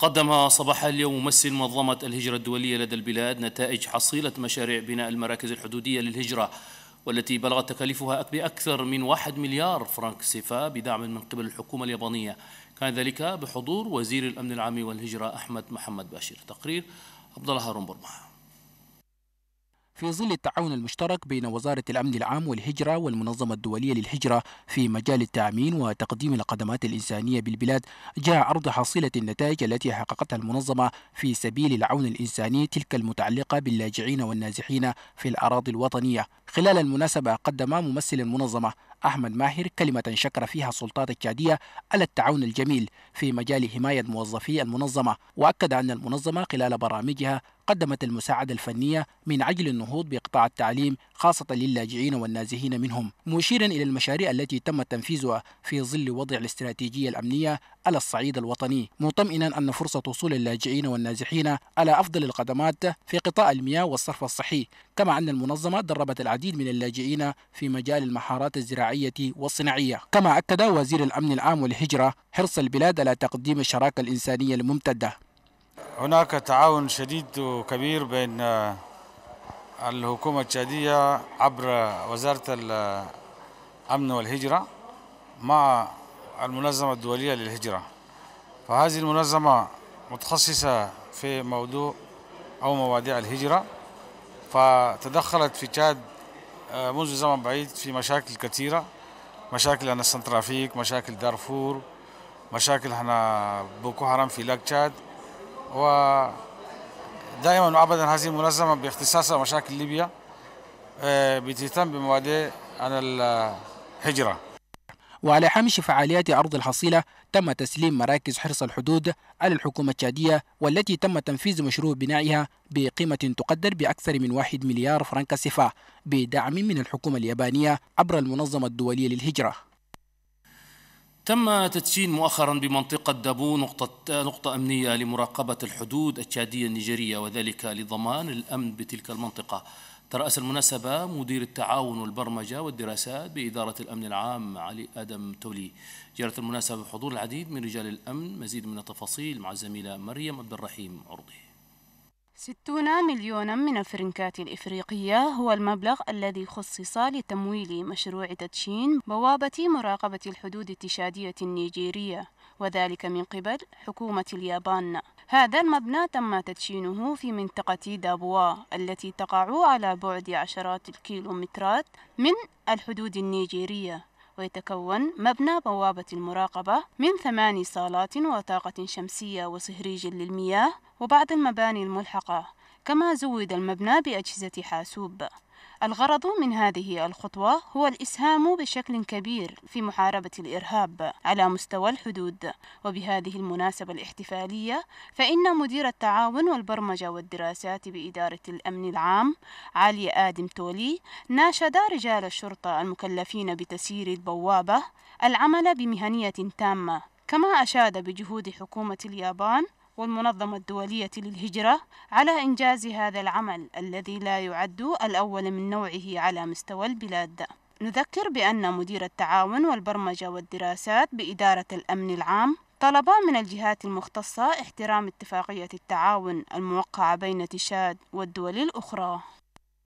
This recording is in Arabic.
قدم صباح اليوم ممثل منظمة الهجرة الدولية لدى البلاد نتائج حصيلة مشاريع بناء المراكز الحدودية للهجرة والتي بلغت تكاليفها بأكثر من واحد مليار فرنك سيفا بدعم من قبل الحكومة اليابانية كان ذلك بحضور وزير الأمن العام والهجرة أحمد محمد باشير تقرير عبد الله هارون برمح في ظل التعاون المشترك بين وزارة الأمن العام والهجرة والمنظمة الدولية للهجرة في مجال التأمين وتقديم الخدمات الإنسانية بالبلاد جاء عرض حصيلة النتائج التي حققتها المنظمة في سبيل العون الإنساني تلك المتعلقة باللاجئين والنازحين في الأراضي الوطنية خلال المناسبة قدم ممثل المنظمة أحمد ماهر كلمة شكر فيها السلطات التشادية على التعاون الجميل في مجال حماية موظفي المنظمة وأكد أن المنظمة خلال برامجها قدمت المساعدة الفنية من عجل النهوض بقطاع التعليم خاصة للاجئين والنازحين منهم مشيرا إلى المشاريع التي تم تنفيذها في ظل وضع الاستراتيجية الأمنية على الصعيد الوطني مطمئنا أن فرصة وصول اللاجئين والنازحين على أفضل القدمات في قطاع المياه والصرف الصحي كما أن المنظمة دربت العديد من اللاجئين في مجال المحارات الزراعية والصناعية كما أكد وزير الأمن العام والهجرة حرص البلاد على تقديم الشراكة الإنسانية الممتدة هناك تعاون شديد وكبير بين آه، الحكومة التشادية عبر وزارة الأمن والهجرة مع المنظمة الدولية للهجرة فهذه المنظمة متخصصة في موضوع أو مواضيع الهجرة فتدخلت في تشاد آه، منذ زمن بعيد في مشاكل كثيرة مشاكل أنا ترافيك مشاكل دارفور مشاكل هنا بوكو حرام في لاك تشاد ودائما وابدا هذه المنظمه باختصاصها مشاكل ليبيا آه، بتهتم بمواضيع عن الهجره وعلى حامش فعاليات أرض الحصيلة تم تسليم مراكز حرس الحدود على الحكومة التشادية والتي تم تنفيذ مشروع بنائها بقيمة تقدر بأكثر من 1 مليار فرنك سفا بدعم من الحكومة اليابانية عبر المنظمة الدولية للهجرة تم تدشين مؤخرا بمنطقة دابو نقطة, نقطة أمنية لمراقبة الحدود التشادية النيجيرية وذلك لضمان الأمن بتلك المنطقة ترأس المناسبة مدير التعاون والبرمجة والدراسات بإدارة الأمن العام علي آدم تولي جرت المناسبة بحضور العديد من رجال الأمن مزيد من التفاصيل مع الزميلة مريم عبد الرحيم عرضي ستون مليونا من الفرنكات الإفريقية هو المبلغ الذي خصص لتمويل مشروع تدشين بوابة مراقبة الحدود التشادية النيجيرية وذلك من قبل حكومة اليابان هذا المبنى تم تدشينه في منطقة دابوا التي تقع على بعد عشرات الكيلومترات من الحدود النيجيرية ويتكون مبنى بوابة المراقبة من ثماني صالات وطاقة شمسية وصهريج للمياه وبعض المباني الملحقة كما زود المبنى بأجهزة حاسوب الغرض من هذه الخطوة هو الإسهام بشكل كبير في محاربة الإرهاب على مستوى الحدود وبهذه المناسبة الاحتفالية فإن مدير التعاون والبرمجة والدراسات بإدارة الأمن العام علي آدم تولي ناشد رجال الشرطة المكلفين بتسيير البوابة العمل بمهنية تامة كما أشاد بجهود حكومة اليابان والمنظمة الدولية للهجرة على إنجاز هذا العمل الذي لا يعد الأول من نوعه على مستوى البلاد نذكر بأن مدير التعاون والبرمجة والدراسات بإدارة الأمن العام طلب من الجهات المختصة احترام اتفاقية التعاون الموقعة بين تشاد والدول الأخرى